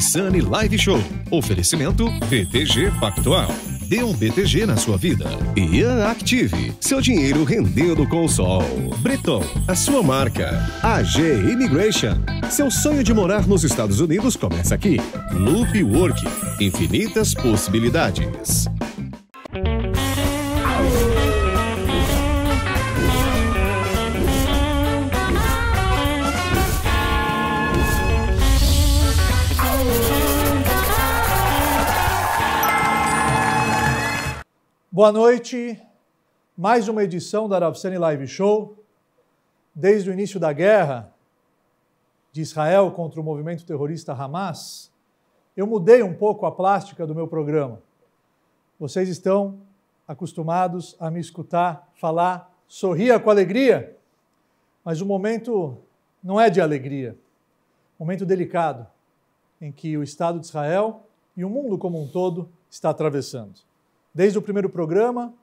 Sunny Live Show. Oferecimento BTG Pactual. Dê um BTG na sua vida. E Active, seu dinheiro rendendo com o sol. Breton, a sua marca. AG Immigration, seu sonho de morar nos Estados Unidos começa aqui. Loop Work, infinitas possibilidades. Boa noite, mais uma edição da Aravsani Live Show. Desde o início da guerra de Israel contra o movimento terrorista Hamas, eu mudei um pouco a plástica do meu programa. Vocês estão acostumados a me escutar falar, sorria com alegria, mas o momento não é de alegria. Momento delicado em que o Estado de Israel e o mundo como um todo está atravessando. Desde o primeiro programa,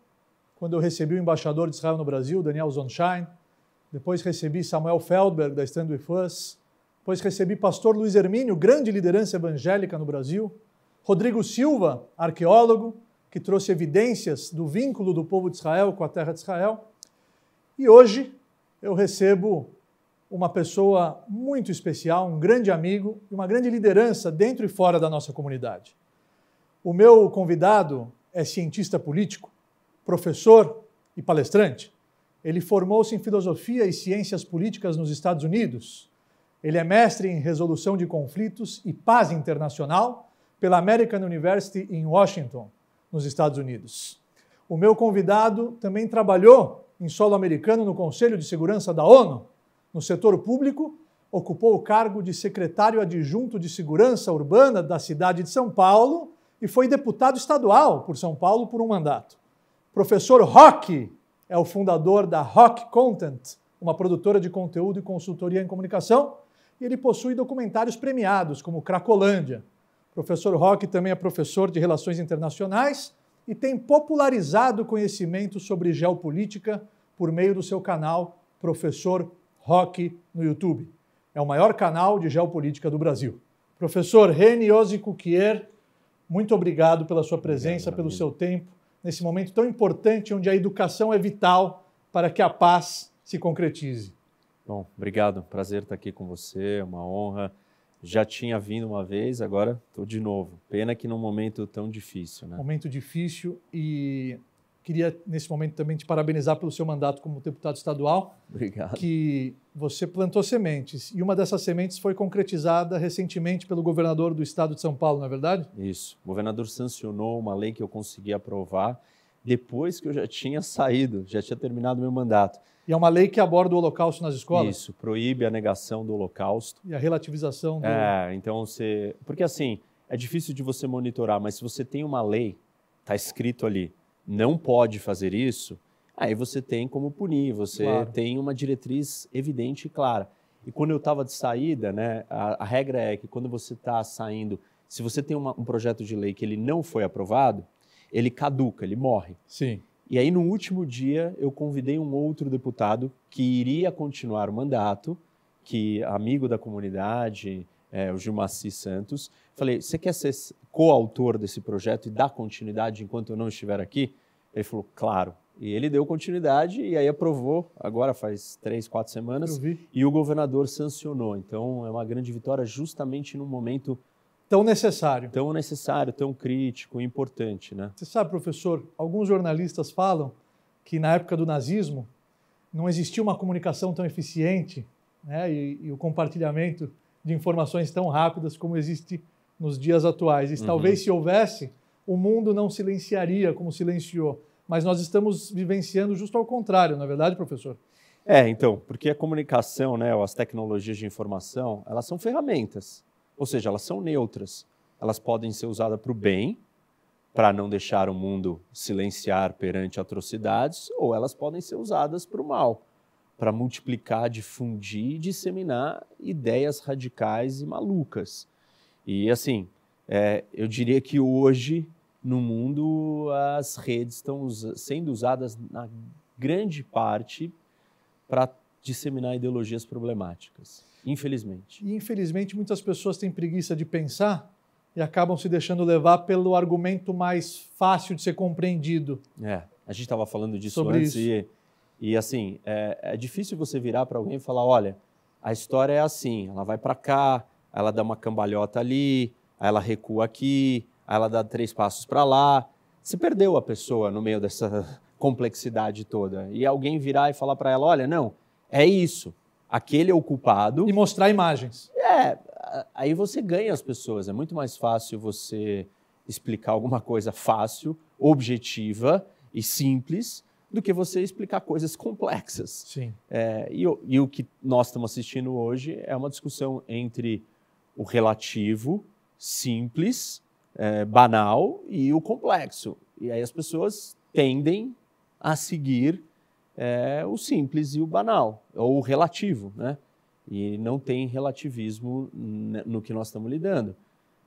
quando eu recebi o embaixador de Israel no Brasil, Daniel Zonshine, depois recebi Samuel Feldberg, da Stand With Us, depois recebi pastor Luiz Hermínio, grande liderança evangélica no Brasil, Rodrigo Silva, arqueólogo, que trouxe evidências do vínculo do povo de Israel com a terra de Israel. E hoje eu recebo uma pessoa muito especial, um grande amigo e uma grande liderança dentro e fora da nossa comunidade. O meu convidado é cientista político, professor e palestrante. Ele formou-se em filosofia e ciências políticas nos Estados Unidos. Ele é mestre em resolução de conflitos e paz internacional pela American University em Washington, nos Estados Unidos. O meu convidado também trabalhou em solo americano no Conselho de Segurança da ONU, no setor público, ocupou o cargo de secretário adjunto de Segurança Urbana da cidade de São Paulo e foi deputado estadual por São Paulo por um mandato. Professor Rock é o fundador da Rock Content, uma produtora de conteúdo e consultoria em comunicação, e ele possui documentários premiados, como Cracolândia. Professor Rock também é professor de Relações Internacionais e tem popularizado conhecimento sobre geopolítica por meio do seu canal Professor Rock no YouTube. É o maior canal de geopolítica do Brasil. Professor Reni Ozikukier, muito obrigado pela sua presença, obrigado, pelo seu tempo, nesse momento tão importante onde a educação é vital para que a paz se concretize. Bom, obrigado. Prazer estar aqui com você, é uma honra. Já tinha vindo uma vez, agora estou de novo. Pena que num momento tão difícil, né? Momento difícil e Queria, nesse momento, também te parabenizar pelo seu mandato como deputado estadual. Obrigado. Que você plantou sementes. E uma dessas sementes foi concretizada recentemente pelo governador do estado de São Paulo, não é verdade? Isso. O governador sancionou uma lei que eu consegui aprovar depois que eu já tinha saído, já tinha terminado meu mandato. E é uma lei que aborda o Holocausto nas escolas? Isso, proíbe a negação do Holocausto. E a relativização do. É, então você. Porque assim, é difícil de você monitorar, mas se você tem uma lei, está escrito ali não pode fazer isso, aí você tem como punir, você claro. tem uma diretriz evidente e clara. E quando eu estava de saída, né, a, a, regra é que quando você está saindo, se você tem uma, um projeto de lei que ele não foi aprovado, ele caduca, ele morre. Sim. E aí, no último dia, eu convidei um outro deputado que iria continuar o mandato, que amigo da comunidade, é, o Gilmaci Santos. Falei, você quer ser coautor desse projeto e dar continuidade enquanto eu não estiver aqui? Ele falou, claro. E ele deu continuidade e aí aprovou, agora faz três, quatro semanas, e o governador sancionou. Então é uma grande vitória justamente num momento tão necessário. Tão necessário, tão crítico, importante, né? Você sabe, professor, alguns jornalistas falam que na época do nazismo não existia uma comunicação tão eficiente né, e, e o compartilhamento de informações tão rápidas como existe nos dias atuais. E uhum. talvez se houvesse, o mundo não silenciaria como silenciou. Mas nós estamos vivenciando justo ao contrário, não é verdade, professor? É, então, porque a comunicação, né, as tecnologias de informação, elas são ferramentas, ou seja, elas são neutras. Elas podem ser usadas para o bem, para não deixar o mundo silenciar perante atrocidades, ou elas podem ser usadas para o mal, para multiplicar, difundir e disseminar ideias radicais e malucas. E assim, é, eu diria que hoje no mundo as redes estão sendo usadas na grande parte para disseminar ideologias problemáticas, infelizmente. E infelizmente muitas pessoas têm preguiça de pensar e acabam se deixando levar pelo argumento mais fácil de ser compreendido. É, a gente estava falando disso Sobre antes e, e, assim é, é difícil você virar para alguém e falar, olha, a história é assim, ela vai para cá, ela dá uma cambalhota ali, ela recua aqui, Aí ela dá três passos para lá. Se perdeu a pessoa no meio dessa complexidade toda. E alguém virar e falar para ela: olha, não, é isso. Aquele é o culpado. E mostrar imagens. É, aí você ganha as pessoas. É muito mais fácil você explicar alguma coisa fácil, objetiva e simples do que você explicar coisas complexas. Sim. É, e, e, o que nós estamos assistindo hoje é uma discussão entre o relativo, simples é, banal e o complexo. E aí as pessoas tendem a seguir é, o simples e o banal, ou o relativo, né? E não tem relativismo no que nós estamos lidando.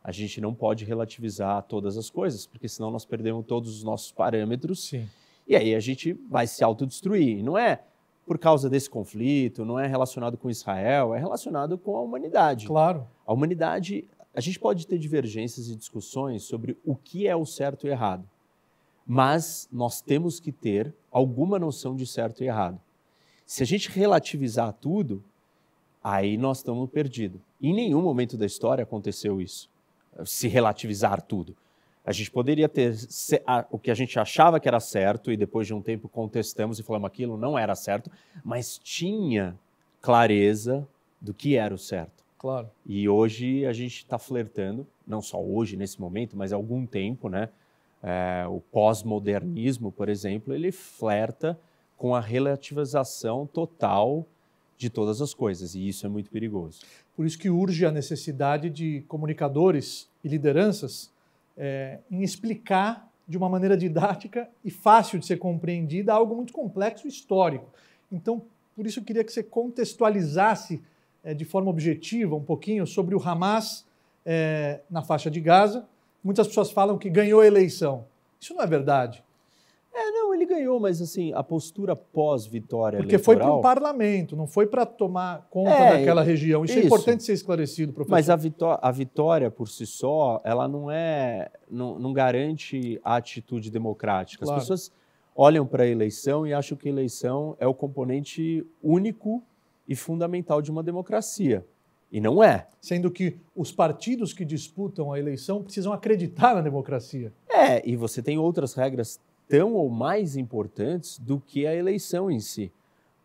A gente não pode relativizar todas as coisas, porque senão nós perdemos todos os nossos parâmetros. Sim. E aí a gente vai se autodestruir. Não é por causa desse conflito, não é relacionado com Israel, é relacionado com a humanidade. Claro. A humanidade a gente pode ter divergências e discussões sobre o que é o certo e errado, mas nós temos que ter alguma noção de certo e errado. Se a gente relativizar tudo, aí nós estamos perdidos. Em nenhum momento da história aconteceu isso, se relativizar tudo. A gente poderia ter o que a gente achava que era certo e depois de um tempo contestamos e falamos aquilo não era certo, mas tinha clareza do que era o certo. Claro. E hoje a gente está flertando, não só hoje, nesse momento, mas há algum tempo, né? É, o pós-modernismo, por exemplo, ele flerta com a relativização total de todas as coisas, e isso é muito perigoso. Por isso que urge a necessidade de comunicadores e lideranças é, em explicar de uma maneira didática e fácil de ser compreendida algo muito complexo e histórico. Então, por isso eu queria que você contextualizasse é, de forma objetiva um pouquinho sobre o Hamas é, na faixa de Gaza. Muitas pessoas falam que ganhou a eleição. Isso não é verdade. É, não, ele ganhou, mas assim, a postura pós-vitória Porque eleitoral... foi para o parlamento, não foi para tomar conta é, daquela região. Isso, é isso, é importante ser esclarecido, professor. Mas a vitória, a vitória por si só, ela não é... não, não garante a atitude democrática. Claro. As pessoas olham para a eleição e acham que a eleição é o componente único e fundamental de uma democracia. E não é. Sendo que os partidos que disputam a eleição precisam acreditar na democracia. É, e você tem outras regras tão ou mais importantes do que a eleição em si.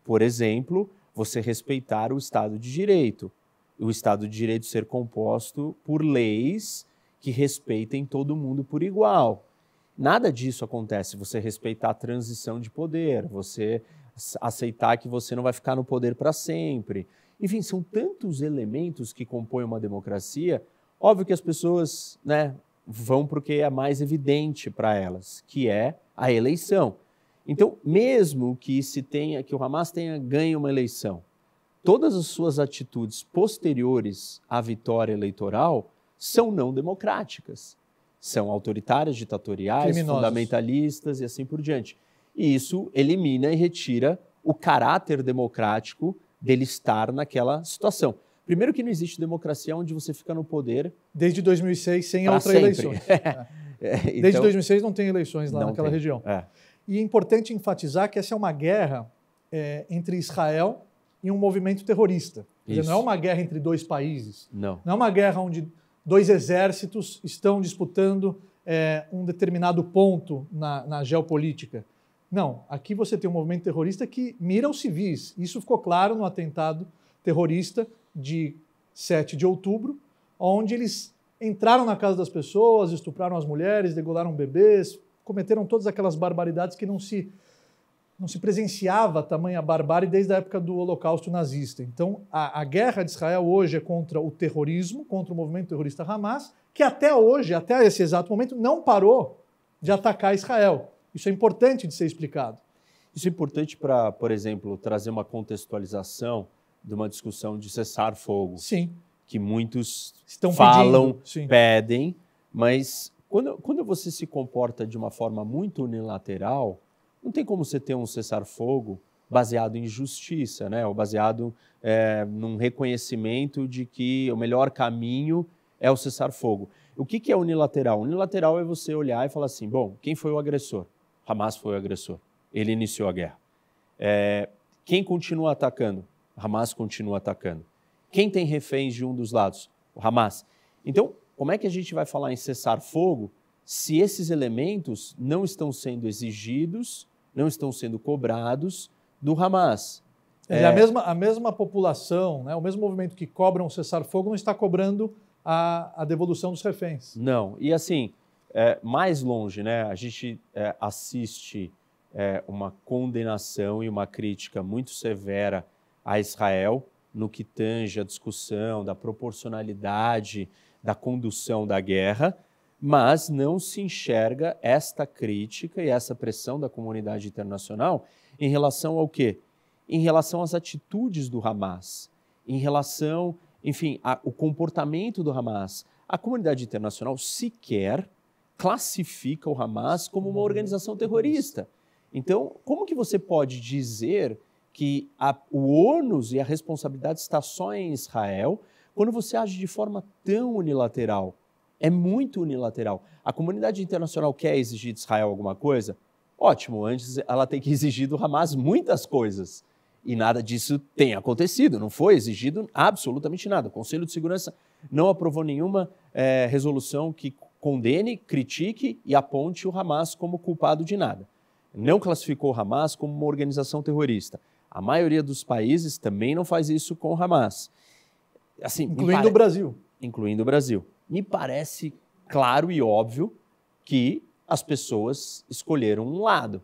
Por exemplo, você respeitar o Estado de Direito. O Estado de Direito ser composto por leis que respeitem todo mundo por igual. Nada disso acontece. Você respeitar a transição de poder, você aceitar que você não vai ficar no poder para sempre. Enfim, são tantos elementos que compõem uma democracia. Óbvio que as pessoas né, vão para o que é mais evidente para elas, que é a eleição. Então, mesmo que se tenha, que o Hamas tenha ganho uma eleição, todas as suas atitudes posteriores à vitória eleitoral são não democráticas, são autoritárias, ditatoriais, fundamentalistas e assim por diante e isso elimina e retira o caráter democrático dele estar naquela situação. Primeiro que não existe democracia onde você fica no poder desde 2006 sem outras eleições. É. É. é. então, desde 2006 não tem eleições lá naquela tem. região. É. E é importante enfatizar que essa é uma guerra é, entre Israel e um movimento terrorista. Dizer, não é uma guerra entre dois países. Não. Não é uma guerra onde dois exércitos estão disputando um determinado ponto na, na geopolítica. Não, aqui você tem um movimento terrorista que mira os civis. Isso ficou claro no atentado terrorista de 7 de outubro, onde eles entraram na casa das pessoas, estupraram as mulheres, degolaram bebês, cometeram todas aquelas barbaridades que não se não se presenciava tamanha barbárie desde a época do Holocausto nazista. Então, a, a, guerra de Israel hoje é contra o terrorismo, contra o movimento terrorista Hamas, que até hoje, até esse exato momento, não parou de atacar Israel. Isso é importante de ser explicado. Isso é importante para, por exemplo, trazer uma contextualização de uma discussão de cessar fogo. Sim. Que muitos Estão falam, pedem, mas quando, quando você se comporta de uma forma muito unilateral, não tem como você ter um cessar fogo baseado em justiça, né? ou baseado é, num reconhecimento de que o melhor caminho é o cessar fogo. O que, que é unilateral? Unilateral é você olhar e falar assim: bom, quem foi o agressor? Hamas foi o agressor. Ele iniciou a guerra. É, quem continua atacando? Hamas continua atacando. Quem tem reféns de um dos lados? O Hamas. Então, como é que a gente vai falar em cessar fogo se esses elementos não estão sendo exigidos, não estão sendo cobrados do Hamas? É... A, mesma, a mesma população, né, o mesmo movimento que cobra um cessar-fogo não está cobrando a, a devolução dos reféns. Não, e assim, é, mais longe, né? A gente é, assiste é, uma condenação e uma crítica muito severa a Israel no que tange a discussão da proporcionalidade da condução da guerra, mas não se enxerga esta crítica e essa pressão da comunidade internacional em relação ao quê? Em relação às atitudes do Hamas, em relação, enfim, ao comportamento do Hamas. A comunidade internacional sequer classifica o Hamas como uma organização terrorista. Então, como que você pode dizer que a, o ônus e a responsabilidade está só em Israel quando você age de forma tão unilateral? É muito unilateral. A comunidade internacional quer exigir de Israel alguma coisa? Ótimo, antes ela tem que exigir do Hamas muitas coisas. E nada disso tem acontecido, não foi exigido absolutamente nada. O Conselho de Segurança não aprovou nenhuma é, resolução que condene, critique e aponte o Hamas como culpado de nada. Não classificou o Hamas como uma organização terrorista. A maioria dos países também não faz isso com o Hamas. Assim, incluindo o Brasil. Incluindo o Brasil. Me parece claro e óbvio que as pessoas escolheram um lado.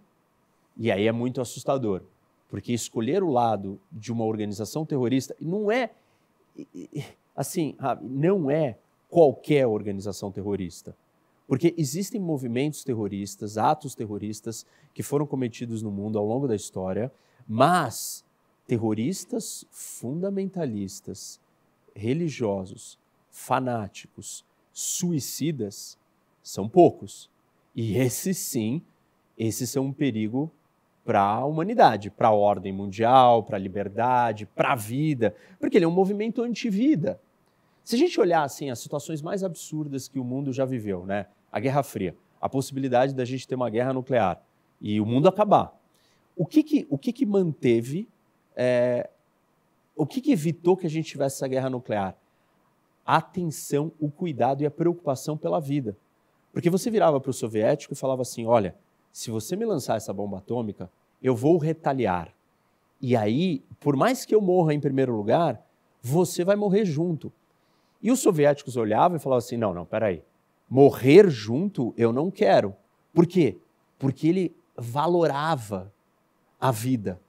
E aí é muito assustador, porque escolher o lado de uma organização terrorista não é assim, não é qualquer organização terrorista. Porque existem movimentos terroristas, atos terroristas que foram cometidos no mundo ao longo da história, mas terroristas fundamentalistas, religiosos, fanáticos, suicidas são poucos. E esses sim, esses são um perigo para a humanidade, para a ordem mundial, para a liberdade, para a vida, porque ele é um movimento anti-vida. Se a gente olhar assim as situações mais absurdas que o mundo já viveu, né? A Guerra Fria, a possibilidade da gente ter uma guerra nuclear e o mundo acabar. O que que, o que, que manteve, é, o que, que evitou que a gente tivesse essa guerra nuclear? A atenção, o cuidado e a preocupação pela vida. Porque você virava para o soviético e falava assim: olha, se você me lançar essa bomba atômica, eu vou retaliar. E aí, por mais que eu morra em primeiro lugar, você vai morrer junto. E os soviéticos olhavam e falavam assim: não, não, peraí. Morrer junto eu não quero. Por quê? Porque ele valorava a vida.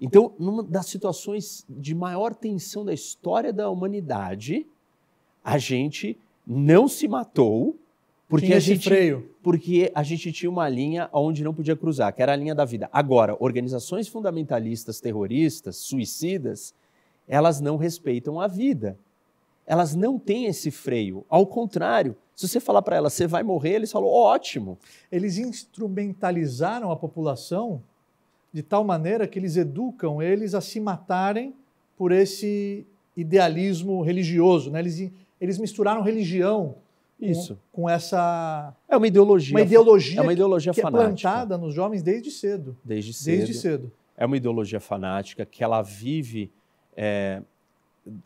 Então, numa das situações de maior tensão da história da humanidade, a gente não se matou porque tinha a gente freio. porque a gente tinha uma linha onde não podia cruzar, que era a linha da vida. Agora, organizações fundamentalistas, terroristas, suicidas, elas não respeitam a vida elas não têm esse freio. Ao contrário, se você falar para elas, você vai morrer, eles falam, ótimo. Eles instrumentalizaram a população de tal maneira que eles educam eles a se matarem por esse idealismo religioso. Né? Eles, eles misturaram religião isso. Com, com, essa. É uma ideologia. Uma ideologia, é uma ideologia que, que é plantada nos jovens desde cedo. Desde cedo. Desde cedo. É uma ideologia fanática que ela vive é,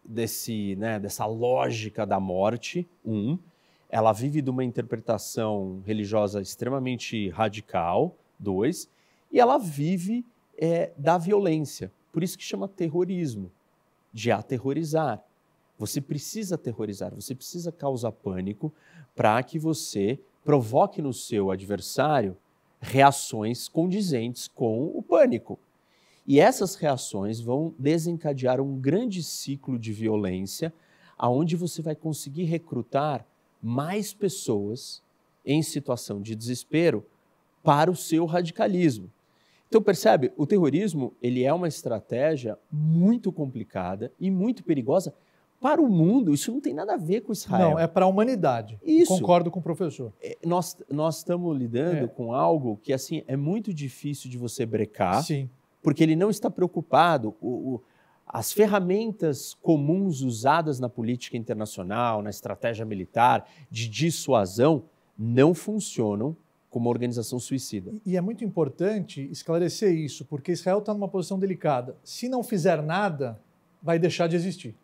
desse, né, dessa lógica da morte, um, ela vive de uma interpretação religiosa extremamente radical, dois, e ela vive é, da violência. Por isso que chama terrorismo, de aterrorizar. Você precisa aterrorizar, você precisa causar pânico para que você provoque no seu adversário reações condizentes com o pânico. E essas reações vão desencadear um grande ciclo de violência, aonde você vai conseguir recrutar mais pessoas em situação de desespero para o seu radicalismo. Então percebe, o terrorismo ele é uma estratégia muito complicada e muito perigosa para o mundo. Isso não tem nada a ver com Israel. Não, é para a humanidade. Isso. Concordo com o professor. É, nós nós estamos lidando é. com algo que assim é muito difícil de você brecar. Sim porque ele não está preocupado. O, o, as ferramentas comuns usadas na política internacional, na estratégia militar, de dissuasão, não funcionam como organização suicida. E é muito importante esclarecer isso, porque Israel está numa posição delicada. Se não fizer nada, vai deixar de existir.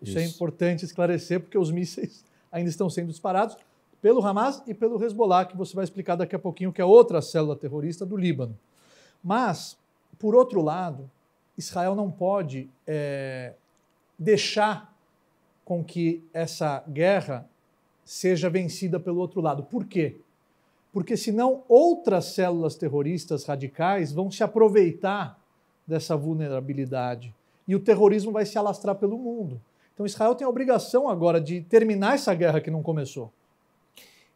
Isso, é isso. é importante esclarecer, porque os mísseis ainda estão sendo disparados pelo Hamas e pelo Hezbollah, que você vai explicar daqui a pouquinho, que é outra célula terrorista do Líbano. Mas por outro lado, Israel não pode é, deixar com que essa guerra seja vencida pelo outro lado. Por quê? Porque senão outras células terroristas radicais vão se aproveitar dessa vulnerabilidade e o terrorismo vai se alastrar pelo mundo. Então Israel tem a obrigação agora de terminar essa guerra que não começou.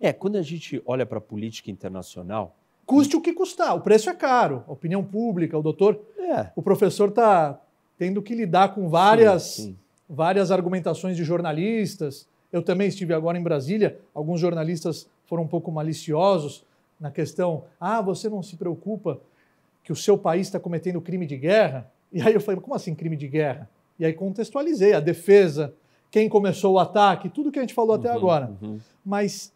É, quando a gente olha para a política internacional, Custe o que custar, o preço é caro. A opinião pública, o doutor, é. o professor está tendo que lidar com várias, sim, sim. várias argumentações de jornalistas. Eu também estive agora em Brasília, alguns jornalistas foram um pouco maliciosos na questão: ah, você não se preocupa que o seu país está cometendo crime de guerra? E aí eu falei: como assim crime de guerra? E aí contextualizei a defesa, quem começou o ataque, tudo que a gente falou uhum, até agora. Uhum. Mas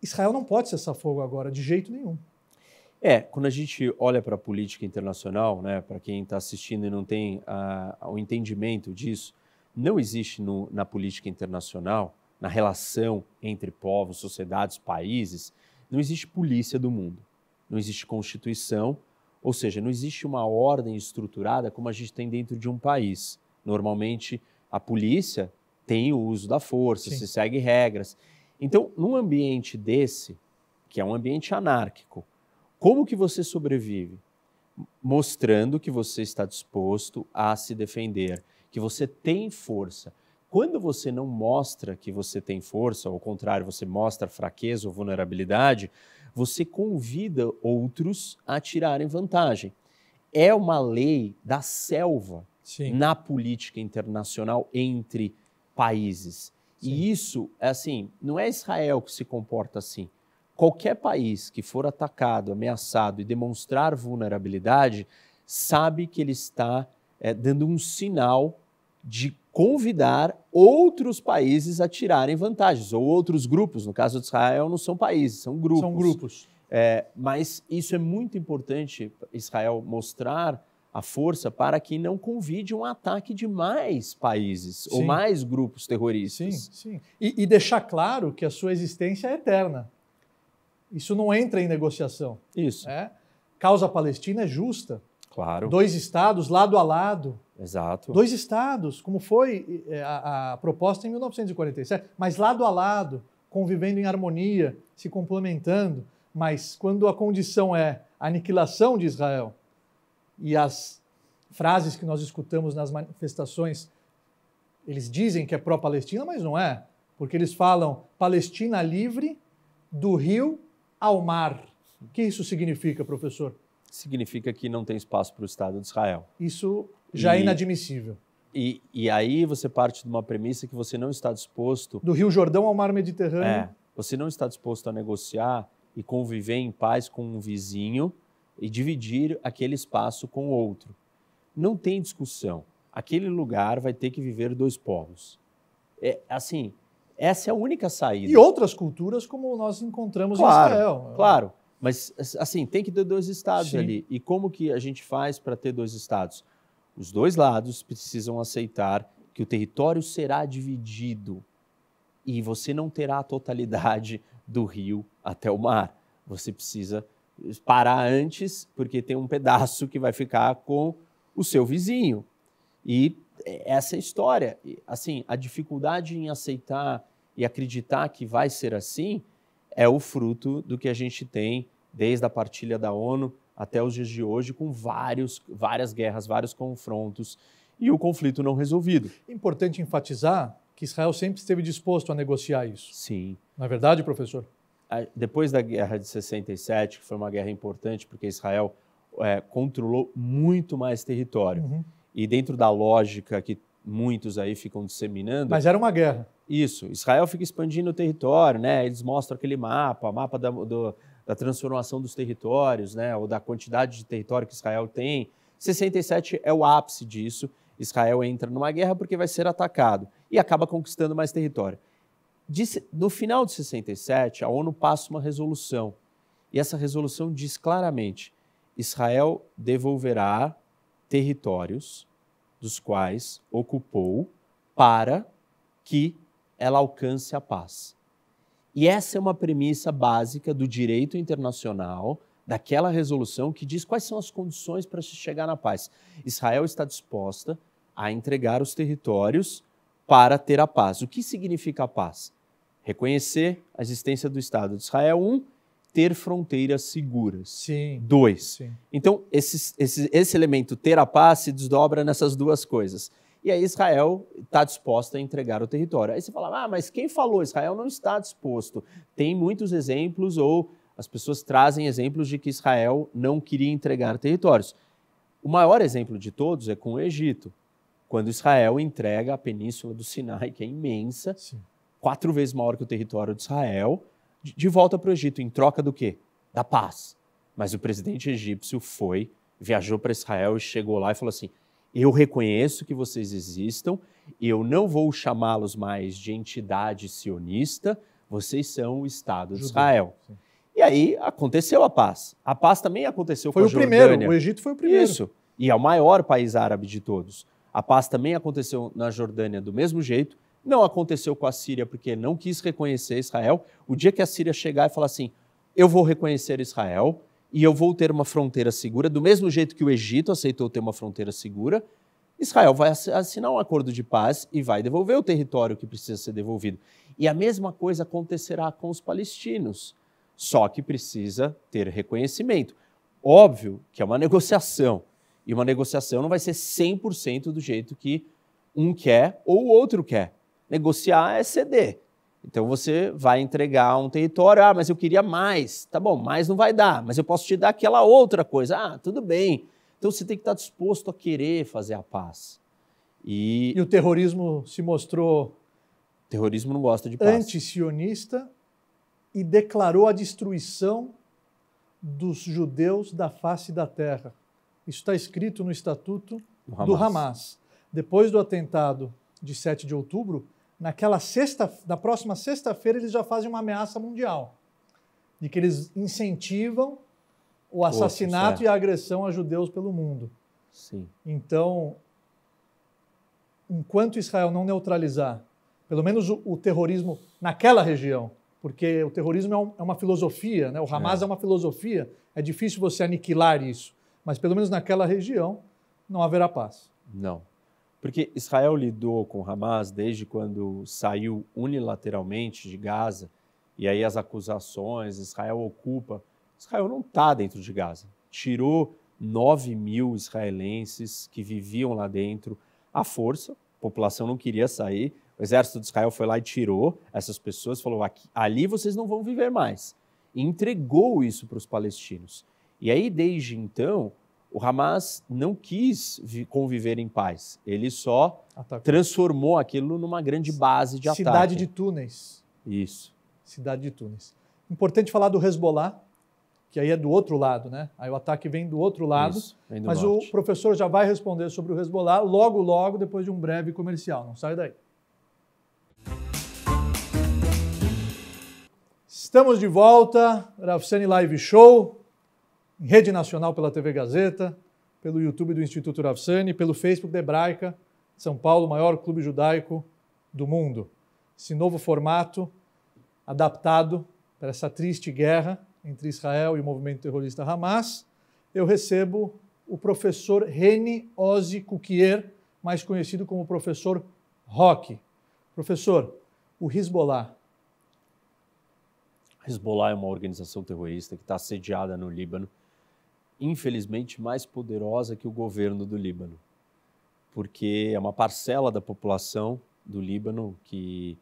Israel não pode cessar fogo agora, de jeito nenhum. É, quando a gente olha para a política internacional, né, para quem está assistindo e não tem ah, o entendimento disso, não existe no, na política internacional, na relação entre povos, sociedades, países, não existe polícia do mundo, não existe constituição, ou seja, não existe uma ordem estruturada como a gente tem dentro de um país. Normalmente, a polícia tem o uso da força, Sim. se segue regras. Então, num ambiente desse, que é um ambiente anárquico, como que você sobrevive? Mostrando que você está disposto a se defender, que você tem força. Quando você não mostra que você tem força, ou ao contrário, você mostra fraqueza ou vulnerabilidade, você convida outros a tirarem vantagem. É uma lei da selva Sim. na política internacional entre países. Sim. E isso, é assim, não é Israel que se comporta assim qualquer país que for atacado, ameaçado e demonstrar vulnerabilidade, sabe que ele está é, dando um sinal de convidar outros países a tirarem vantagens, ou outros grupos. No caso de Israel, não são países, são grupos. São grupos. É, mas isso é muito importante, Israel mostrar a força para que não convide um ataque de mais países sim. ou mais grupos terroristas. Sim, sim. E, e deixar claro que a sua existência é eterna. Isso não entra em negociação. Isso. É. Causa palestina é justa. Claro. Dois estados lado a lado. Exato. Dois estados, como foi é, a, a proposta em 1947, mas lado a lado, convivendo em harmonia, se complementando. Mas quando a condição é a aniquilação de Israel e as frases que nós escutamos nas manifestações, eles dizem que é pró-Palestina, mas não é, porque eles falam Palestina livre do rio ao mar. O que isso significa, professor? Significa que não tem espaço para o Estado de Israel. Isso já é e, é inadmissível. E, e aí você parte de uma premissa que você não está disposto. Do Rio Jordão ao mar Mediterrâneo. É, você não está disposto a negociar e conviver em paz com um vizinho e dividir aquele espaço com o outro. Não tem discussão. Aquele lugar vai ter que viver dois povos. É assim, essa é a única saída. E outras culturas como nós encontramos claro, em Israel. Claro, mas assim, tem que ter dois estados Sim. ali. E como que a gente faz para ter dois estados? Os dois lados precisam aceitar que o território será dividido e você não terá a totalidade do rio até o mar. Você precisa parar antes, porque tem um pedaço que vai ficar com o seu vizinho. E é, essa é a história. Assim, a dificuldade em aceitar e acreditar que vai ser assim é o fruto do que a gente tem desde a partilha da ONU até os dias de hoje, com vários, várias guerras, vários confrontos e o conflito não resolvido. Importante enfatizar que Israel sempre esteve disposto a negociar isso. Sim. Na é verdade, professor? Depois da guerra de 67, que foi uma guerra importante porque Israel é, controlou muito mais território. Uhum. E dentro da lógica que muitos aí ficam disseminando. Mas era uma guerra. Isso. Israel fica expandindo o território, né? Eles mostram aquele mapa, mapa da, do, da transformação dos territórios, né? Ou da quantidade de território que Israel tem. 67 é o ápice disso. Israel entra numa guerra porque vai ser atacado e acaba conquistando mais território. no final de 67, a ONU passa uma resolução. E essa resolução diz claramente: Israel devolverá territórios dos quais ocupou, para que ela alcance a paz. E essa é uma premissa básica do direito internacional, daquela resolução que diz quais são as condições para se chegar na paz. Israel está disposta a entregar os territórios para ter a paz. O que significa a paz? Reconhecer a existência do Estado de Israel um, ter fronteiras seguras. Sim. Dois. Sim. Então, esse, esse, esse elemento ter a paz se desdobra nessas duas coisas. E aí Israel está disposta a entregar o território. Aí você fala, ah, mas quem falou? Israel não está disposto. Tem muitos exemplos, ou as pessoas trazem exemplos de que Israel não queria entregar territórios. O maior exemplo de todos é com o Egito, quando Israel entrega a península do Sinai, que é imensa, Sim. quatro vezes maior que o território de Israel, de volta para o Egito, em troca do quê? Da paz. Mas o presidente egípcio foi, viajou para Israel e chegou lá e falou assim: Eu reconheço que vocês existam, eu não vou chamá-los mais de entidade sionista, vocês são o Estado de Israel. Sim. E aí aconteceu a paz. A paz também aconteceu foi com a Jordânia. Foi o primeiro, o Egito foi o primeiro. Isso, e é o maior país árabe de todos. A paz também aconteceu na Jordânia do mesmo jeito, não aconteceu com a Síria porque não quis reconhecer Israel. O dia que a Síria chegar e falar assim, eu vou reconhecer Israel e eu vou ter uma fronteira segura, do mesmo jeito que o Egito aceitou ter uma fronteira segura, Israel vai assinar um acordo de paz e vai devolver o território que precisa ser devolvido. E a mesma coisa acontecerá com os palestinos, só que precisa ter reconhecimento. Óbvio que é uma negociação, e uma negociação não vai ser 100% do jeito que um quer ou o outro quer. Negociar é ceder. Então você vai entregar um território, ah, mas eu queria mais. Tá bom, mais não vai dar, mas eu posso te dar aquela outra coisa. Ah, tudo bem. Então você tem que estar disposto a querer fazer a paz. E, e o terrorismo se mostrou. O terrorismo não gosta de paz. Antisionista e declarou a destruição dos judeus da face da terra. Isso está escrito no estatuto Hamas. do Hamas. Depois do atentado de 7 de outubro, naquela sexta, na próxima sexta-feira eles já fazem uma ameaça mundial, de que eles incentivam o assassinato e a agressão a judeus pelo mundo. Sim. Então, enquanto Israel não neutralizar, pelo menos o, o terrorismo naquela região, porque o terrorismo é, um, é uma filosofia, né? o é. Hamas é. é uma filosofia, é difícil você aniquilar isso, mas pelo menos naquela região não haverá paz. Não. Porque Israel lidou com Hamas desde quando saiu unilateralmente de Gaza, e aí as acusações, Israel ocupa. Israel não está dentro de Gaza. Tirou 9 mil israelenses que viviam lá dentro à força, a população não queria sair, o exército de Israel foi lá e tirou essas pessoas, falou: ali vocês não vão viver mais. E entregou isso para os palestinos. E aí, desde então, o Hamas não quis conviver em paz. Ele só Atacou. transformou aquilo numa grande base de Cidade ataque. Cidade de Túnez. Isso. Cidade de Túnez. Importante falar do Hezbollah, que aí é do outro lado, né? Aí o ataque vem do outro lado. Isso, do mas norte. o professor já vai responder sobre o Hezbollah logo, logo, depois de um breve comercial. Não sai daí. Estamos de volta, Rafsani Live Show em rede nacional pela TV Gazeta, pelo YouTube do Instituto Rafsani, pelo Facebook da Hebraica, São Paulo, maior clube judaico do mundo. Esse novo formato adaptado para essa triste guerra entre Israel e o movimento terrorista Hamas, eu recebo o professor Reni Ozi Kukier, mais conhecido como professor Rock. Professor, o Hezbollah. Hezbollah é uma organização terrorista que está sediada no Líbano infelizmente, mais poderosa que o governo do Líbano, porque é uma parcela da população do Líbano que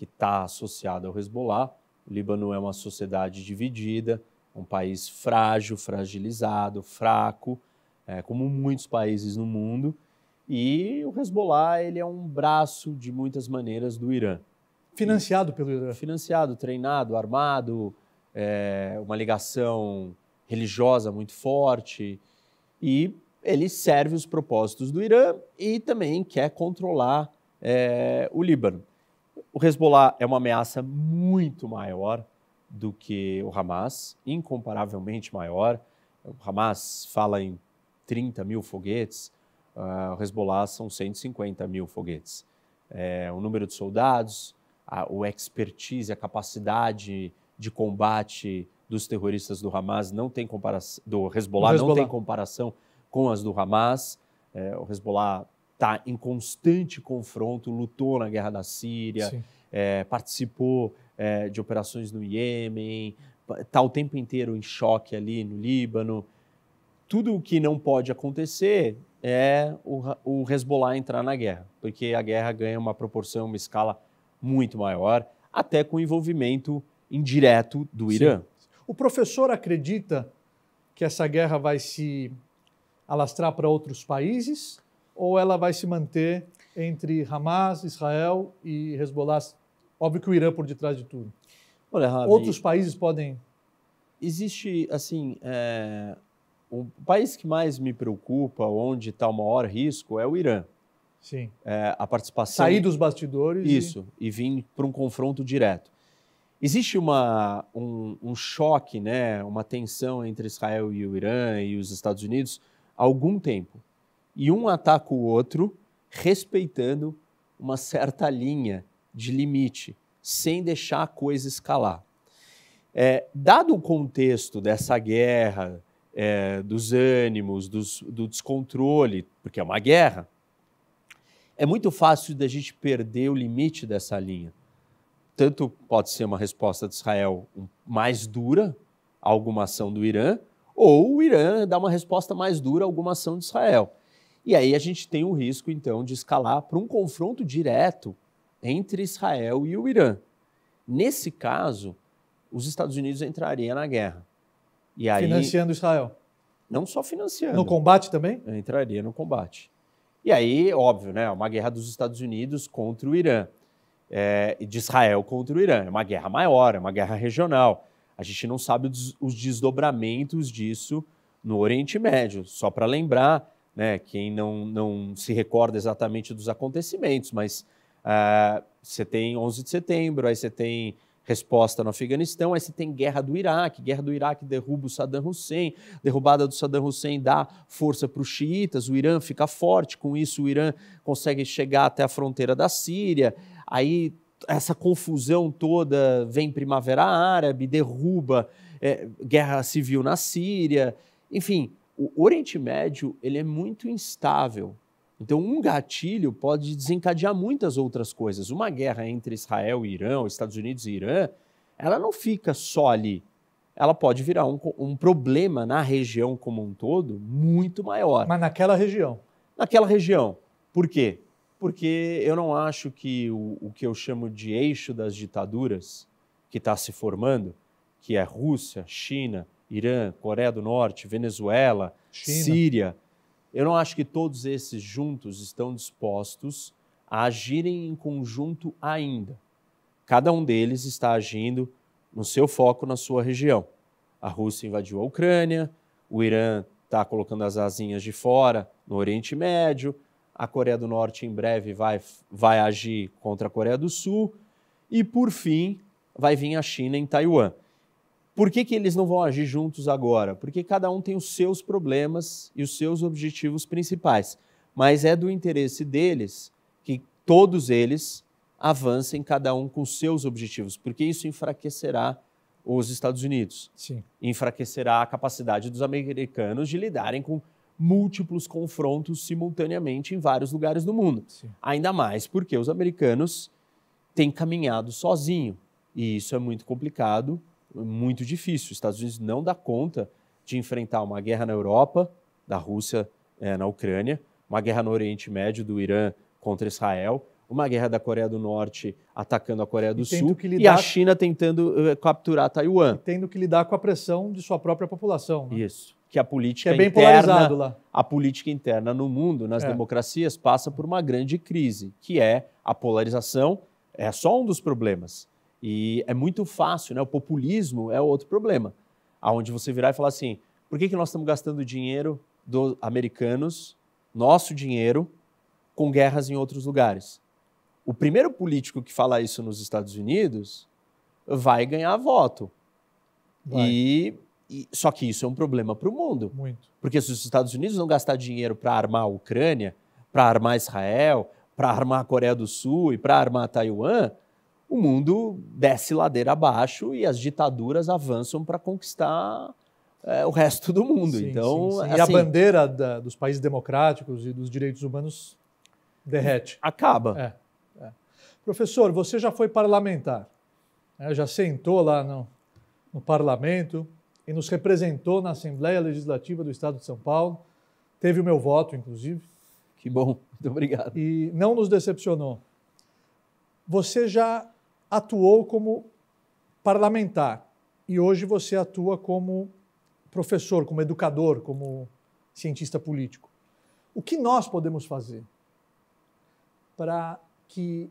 está associada ao Hezbollah. O Líbano é uma sociedade dividida, um país frágil, fragilizado, fraco, é, como muitos países no mundo. E o Hezbollah ele é um braço, de muitas maneiras, do Irã. Financiado pelo Irã. Financiado, treinado, armado, é, uma ligação religiosa muito forte e ele serve os propósitos do Irã e também quer controlar é, o Líbano. O Hezbollah é uma ameaça muito maior do que o Hamas, incomparavelmente maior. O Hamas fala em 30 mil foguetes, uh, o Hezbollah são 150 mil foguetes. É, o número de soldados, a, o expertise, a capacidade de combate dos terroristas do Hamas não tem comparação, do Hezbollah, Hezbollah, não tem comparação com as do Hamas. É, o Hezbollah está em constante confronto, lutou na guerra da Síria, é, participou é, de operações no Iêmen, está o tempo inteiro em choque ali no Líbano. Tudo o que não pode acontecer é o, o Hezbollah entrar na guerra, porque a guerra ganha uma proporção, uma escala muito maior, até com envolvimento indireto do Irã. Sim. O professor acredita que essa guerra vai se alastrar para outros países ou ela vai se manter entre Hamas, Israel e Hezbollah? Óbvio que o Irã por detrás de tudo. Olha, Rabi, outros países podem. Existe, assim, é... o país que mais me preocupa, onde está o maior risco, é o Irã. Sim. É, a participação. Sair dos bastidores. Isso, e, e vir para um confronto direto. Existe uma, um, um, choque, né, uma tensão entre Israel e o Irã e os Estados Unidos há algum tempo. E um ataca o outro respeitando uma certa linha de limite, sem deixar a coisa escalar. É, dado o contexto dessa guerra, é, dos ânimos, dos, do descontrole, porque é uma guerra, é muito fácil da gente perder o limite dessa linha tanto pode ser uma resposta de Israel mais dura a alguma ação do Irã, ou o Irã dá uma resposta mais dura a alguma ação de Israel. E aí a gente tem o risco, então, de escalar para um confronto direto entre Israel e o Irã. Nesse caso, os Estados Unidos entrariam na guerra. E aí, financiando Israel? Não só financiando. No combate também? Entraria no combate. E aí, óbvio, né? É uma guerra dos Estados Unidos contra o Irã é, de Israel contra o Irã. É uma guerra maior, é uma guerra regional. A gente não sabe os desdobramentos disso no Oriente Médio. Só para lembrar, né, quem não, não se recorda exatamente dos acontecimentos, mas uh, você tem 11 de setembro, aí você tem resposta no Afeganistão, aí você tem guerra do Iraque, guerra do Iraque derruba o Saddam Hussein, derrubada do Saddam Hussein dá força para os xiitas, o Irã fica forte, com isso o Irã consegue chegar até a fronteira da Síria, aí essa confusão toda vem primavera árabe, derruba é, guerra civil na Síria, enfim, o Oriente Médio ele é muito instável. Então, um gatilho pode desencadear muitas outras coisas. Uma guerra entre Israel e Irã, Estados Unidos e Irã, ela não fica só ali. Ela pode virar um, um problema na região como um todo muito maior. Mas naquela região? Naquela região. Por quê? porque eu não acho que o, o que eu chamo de eixo das ditaduras que está se formando, que é Rússia, China, Irã, Coreia do Norte, Venezuela, China. Síria, eu não acho que todos esses juntos estão dispostos a agirem em conjunto ainda. Cada um deles está agindo no seu foco na sua região. A Rússia invadiu a Ucrânia, o Irã está colocando as asinhas de fora no Oriente Médio, a Coreia do Norte em breve vai, vai agir contra a Coreia do Sul. E, por fim, vai vir a China em Taiwan. Por que, que eles não vão agir juntos agora? Porque cada um tem os seus problemas e os seus objetivos principais. Mas é do interesse deles que todos eles avancem, cada um com seus objetivos, porque isso enfraquecerá os Estados Unidos. Sim. Enfraquecerá a capacidade dos americanos de lidarem com múltiplos confrontos simultaneamente em vários lugares do mundo. Sim. Ainda mais porque os americanos têm caminhado sozinho. E isso é muito complicado, muito difícil. Os Estados Unidos não dá conta de enfrentar uma guerra na Europa, da Rússia é, na Ucrânia, uma guerra no Oriente Médio, do Irã contra Israel, uma guerra da Coreia do Norte atacando a Coreia do e Sul lidar... e a China tentando uh, capturar Taiwan. E tendo que lidar com a pressão de sua própria população. Né? Isso que a política que é interna, a política interna no mundo, nas é. democracias, passa por uma grande crise, que é a polarização. É só um dos problemas. E é muito fácil, né? O populismo é outro problema, aonde você virar e falar assim: por que, que nós estamos gastando dinheiro dos americanos, nosso dinheiro, com guerras em outros lugares? O primeiro político que fala isso nos Estados Unidos vai ganhar voto. Vai. E e, só que isso é um problema para o mundo. Muito. Porque se os Estados Unidos não gastar dinheiro para armar a Ucrânia, para armar Israel, para armar a Coreia do Sul e para armar Taiwan, o mundo desce ladeira abaixo e as ditaduras avançam para conquistar é, o resto do mundo. Sim, então, sim, sim. Assim, e a assim bandeira da, dos países democráticos e dos direitos humanos derrete. Acaba. É, é. Professor, você já foi parlamentar, né? já sentou lá no, no parlamento, e nos representou na Assembleia Legislativa do Estado de São Paulo. Teve o meu voto, inclusive. Que bom, muito obrigado. E não nos decepcionou. Você já atuou como parlamentar e hoje você atua como professor, como educador, como cientista político. O que nós podemos fazer para que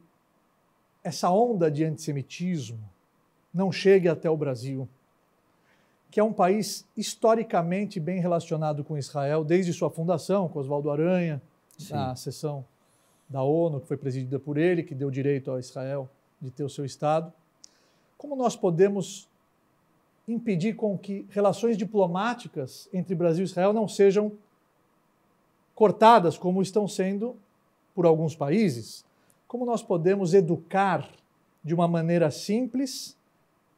essa onda de antissemitismo não chegue até o Brasil? que é um país historicamente bem relacionado com Israel, desde sua fundação, com Oswaldo Aranha, Sim. na sessão da ONU, que foi presidida por ele, que deu direito a Israel de ter o seu Estado. Como nós podemos impedir com que relações diplomáticas entre Brasil e Israel não sejam cortadas, como estão sendo por alguns países? Como nós podemos educar de uma maneira simples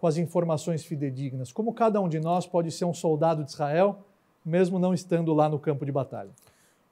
com as informações fidedignas? Como cada um de nós pode ser um soldado de Israel, mesmo não estando lá no campo de batalha?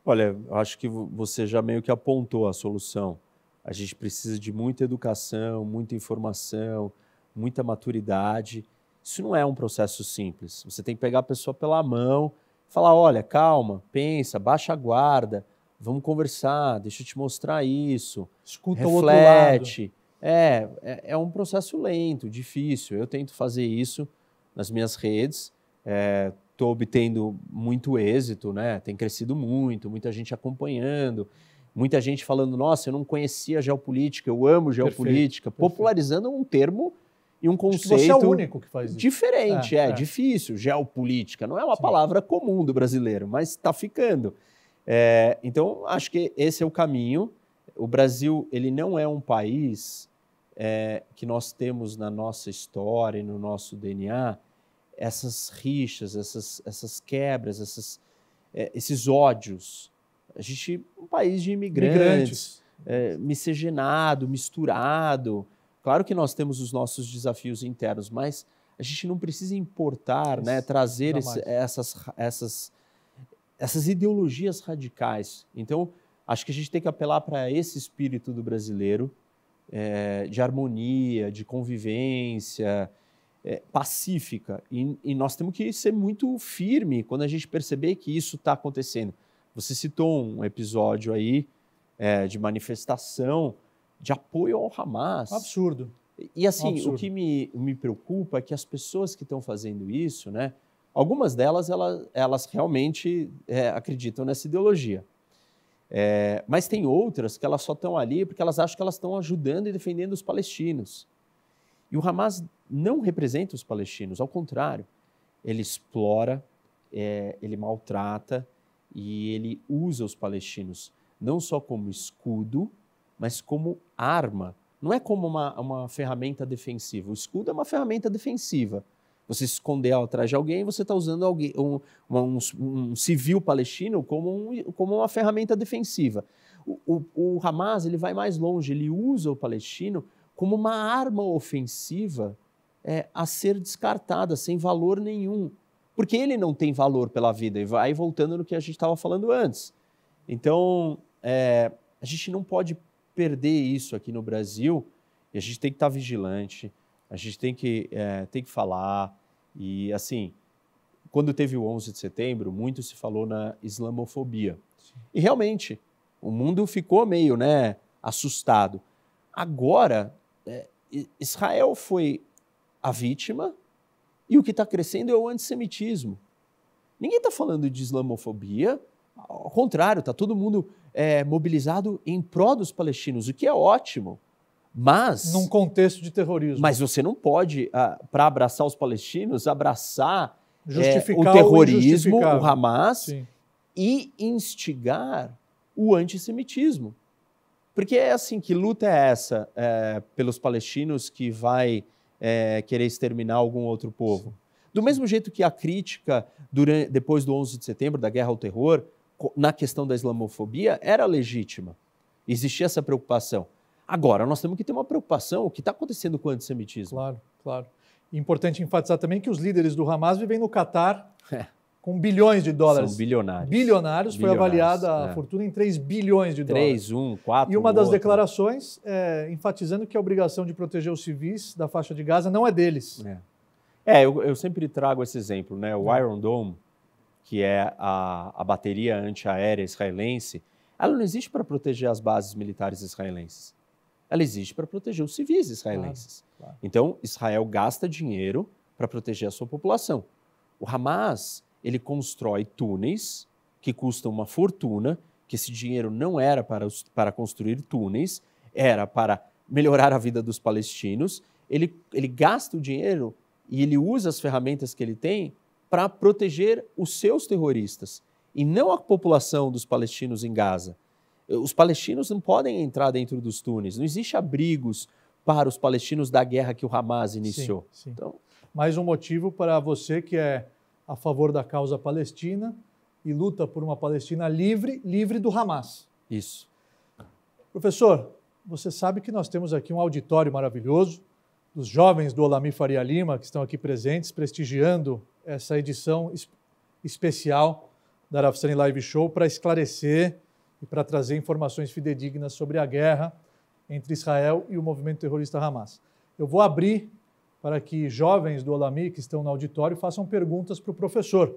Olha, acho que você já meio que apontou a solução. A gente precisa de muita educação, muita informação, muita maturidade. Isso não é um processo simples. Você tem que pegar a pessoa pela mão, falar: olha, calma, pensa, baixa a guarda, vamos conversar, deixa eu te mostrar isso. Escuta reflete, é, é, é, um processo lento, difícil. Eu tento fazer isso nas minhas redes. Estou é, obtendo muito êxito, né? Tem crescido muito, muita gente acompanhando, muita gente falando: nossa, eu não conhecia geopolítica, eu amo geopolítica, perfeito, popularizando perfeito. um termo e um conceito você é o único que faz isso. diferente, é, é, é. difícil, geopolítica. Não é uma Sim. palavra comum do brasileiro, mas está ficando. É, então, acho que esse é o caminho. O Brasil ele não é um país é, que nós temos na nossa história e no nosso DNA, essas rixas, essas, essas quebras, essas, é, esses ódios. A gente um país de imigrantes, imigrantes. É, miscigenado, misturado. Claro que nós temos os nossos desafios internos, mas a gente não precisa importar, né, Isso, né, trazer esse, essas, essas, essas ideologias radicais. Então, acho que a gente tem que apelar para esse espírito do brasileiro, é, de harmonia, de convivência é, pacífica. E, e, nós temos que ser muito firme quando a gente perceber que isso está acontecendo. Você citou um episódio aí é, de manifestação de apoio ao Hamas. Absurdo. E assim, Absurdo. o que me, me preocupa é que as pessoas que estão fazendo isso, né? Algumas delas, elas, elas realmente é, acreditam nessa ideologia. É, mas tem outras que elas só estão ali porque elas acham que elas estão ajudando e defendendo os palestinos. E o Hamas não representa os palestinos, ao contrário, ele explora, é, ele maltrata e ele usa os palestinos não só como escudo, mas como arma. Não é como uma, uma ferramenta defensiva. O escudo é uma ferramenta defensiva você se esconder atrás de alguém, você está usando alguém, um, um, um, civil palestino como, um, como uma ferramenta defensiva. O, o, o Hamas ele vai mais longe, ele usa o palestino como uma arma ofensiva é, a ser descartada, sem valor nenhum. Porque ele não tem valor pela vida. E vai voltando no que a gente estava falando antes. Então, é, a gente não pode perder isso aqui no Brasil. E a gente tem que estar tá vigilante, a gente tem que, é, tem que falar, e assim, quando teve o 11 de setembro, muito se falou na islamofobia. Sim. E realmente, o mundo ficou meio, né, assustado. Agora, é, Israel foi a vítima e o que está crescendo é o antissemitismo. Ninguém está falando de islamofobia, ao contrário, está todo mundo é, mobilizado em pró dos palestinos, o que é ótimo. Mas. Num contexto de terrorismo. Mas você não pode, ah, para abraçar os palestinos, abraçar é, o terrorismo, o, Hamas, Sim. e instigar o antissemitismo. Porque é assim: que luta é essa é, pelos palestinos que vai é, querer exterminar algum outro povo? Do mesmo jeito que a crítica durante, depois do 11 de setembro, da guerra ao terror, na questão da islamofobia, era legítima. Existia essa preocupação. Agora, nós temos que ter uma preocupação, o que está acontecendo com o antissemitismo. Claro, claro. Importante enfatizar também que os líderes do Hamas vivem no Catar é. com bilhões de dólares. São bilionários. Bilionários, foi avaliada é. a fortuna em 3 bilhões de dólares. 3, 1, 4, E uma das outro. declarações é, enfatizando que a obrigação de proteger os civis da faixa de Gaza não é deles. É, é eu, eu sempre trago esse exemplo, né? O é. Iron Dome, que é a, a bateria antiaérea israelense, ela não existe para proteger as bases militares israelenses ela existe para proteger os civis israelenses. Claro, claro. Então, Israel gasta dinheiro para proteger a sua população. O Hamas, ele constrói túneis que custam uma fortuna, que esse dinheiro não era para, os, para construir túneis, era para melhorar a vida dos palestinos. Ele, ele gasta o dinheiro e ele usa as ferramentas que ele tem para proteger os seus terroristas e não a população dos palestinos em Gaza. Os palestinos não podem entrar dentro dos túneis, não existe abrigos para os palestinos da guerra que o Hamas iniciou. Sim, sim. Então, mais um motivo para você que é a favor da causa palestina e luta por uma Palestina livre, livre do Hamas. Isso. Professor, você sabe que nós temos aqui um auditório maravilhoso dos jovens do Olami Faria Lima que estão aqui presentes prestigiando essa edição especial da Arafsani Live Show para esclarecer e para trazer informações fidedignas sobre a guerra entre Israel e o movimento terrorista Hamas. Eu vou abrir para que jovens do Olami que estão no auditório façam perguntas para o professor,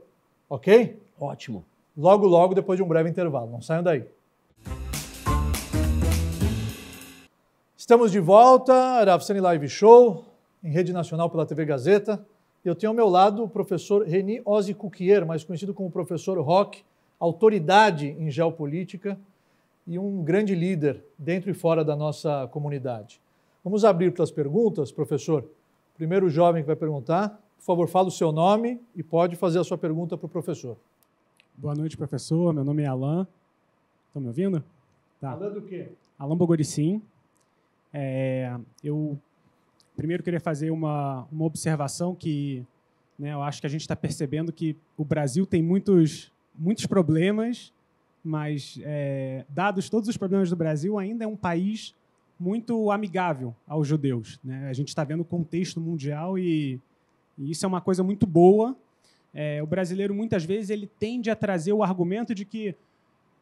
ok? Ótimo. Logo, logo, depois de um breve intervalo. Não saiam daí. Estamos de volta, Arafsani Live Show, em rede nacional pela TV Gazeta. Eu tenho ao meu lado o professor Reni Ozzy Cuquier, mais conhecido como professor Rock, autoridade em geopolítica e um grande líder dentro e fora da nossa comunidade. Vamos abrir para as perguntas, professor. Primeiro o jovem que vai perguntar, por favor, fala o seu nome e pode fazer a sua pergunta para o professor. Boa noite, professor. Meu nome é Alain. Estão me ouvindo? Tá. Alain do quê? Alain Bogoricim. É, eu primeiro queria fazer uma, uma observação que né, eu acho que a gente está percebendo que o Brasil tem muitos muitos problemas, mas é, dados todos os problemas do Brasil, ainda é um país muito amigável aos judeus. Né? A gente está vendo o contexto mundial e, e, isso é uma coisa muito boa. É, o brasileiro muitas vezes ele tende a trazer o argumento de que,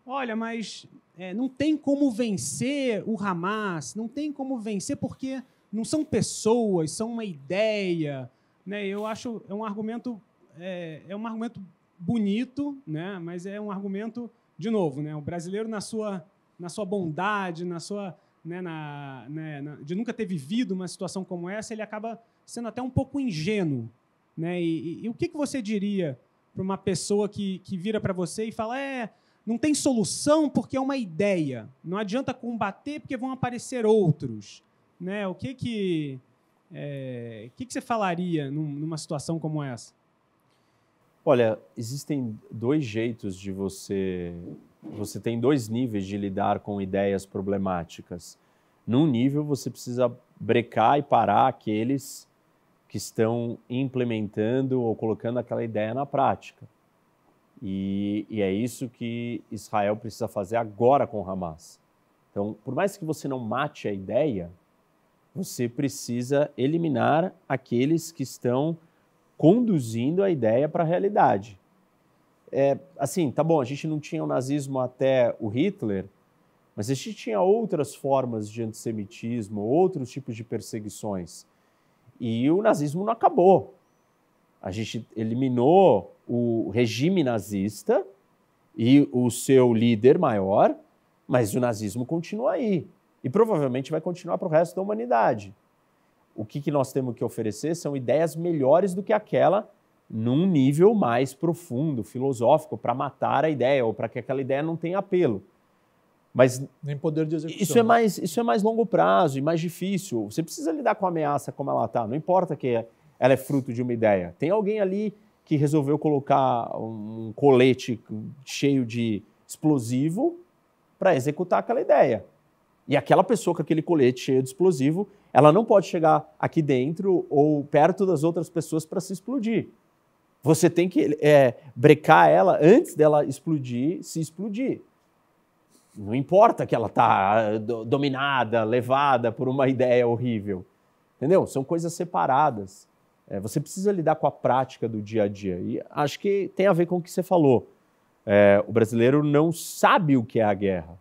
olha, mas é, não tem como vencer o Hamas, não tem como vencer porque não são pessoas, são uma ideia. Né? Eu acho é um argumento é, é um argumento bonito, né? mas é um argumento, de novo, né? o brasileiro, na sua, na sua bondade, na sua. Né, na, né, na, de nunca ter vivido uma situação como essa, ele acaba sendo até um pouco ingênuo. Né? E, e, e o que, que você diria para uma pessoa que, que vira para você e fala: é, não tem solução porque é uma ideia, não adianta combater porque vão aparecer outros? Né? O que que, é, que, que você falaria num, numa situação como essa? Olha, existem dois jeitos de você. Você tem dois níveis de lidar com ideias problemáticas. Num nível, você precisa brecar e parar aqueles que estão implementando ou colocando aquela ideia na prática. E, e, é isso que Israel precisa fazer agora com Hamas. Então, por mais que você não mate a ideia, você precisa eliminar aqueles que estão conduzindo a ideia para a realidade. É, assim, tá bom, a gente não tinha o nazismo até o Hitler, mas a gente tinha outras formas de antissemitismo, outros tipos de perseguições. E o nazismo não acabou. A gente eliminou o regime nazista e o seu líder maior, mas o nazismo continua aí. E provavelmente vai continuar para o resto da humanidade o que, que nós temos que oferecer são ideias melhores do que aquela num nível mais profundo, filosófico, para matar a ideia ou para que aquela ideia não tenha apelo. Mas nem poder de execução. Isso é mais isso é mais longo prazo e mais difícil. Você precisa lidar com a ameaça como ela está. Não importa que ela é fruto de uma ideia. Tem alguém ali que resolveu colocar um colete cheio de explosivo para executar aquela ideia. E aquela pessoa com aquele colete cheio de explosivo ela não pode chegar aqui dentro ou perto das outras pessoas para se explodir. Você tem que é, brecar ela antes dela explodir, se explodir. Não importa que ela está ah, dominada, levada por uma ideia horrível. Entendeu? São coisas separadas. É, você precisa lidar com a prática do dia a dia. E acho que tem a ver com o que você falou. É, o brasileiro não sabe o que é a guerra.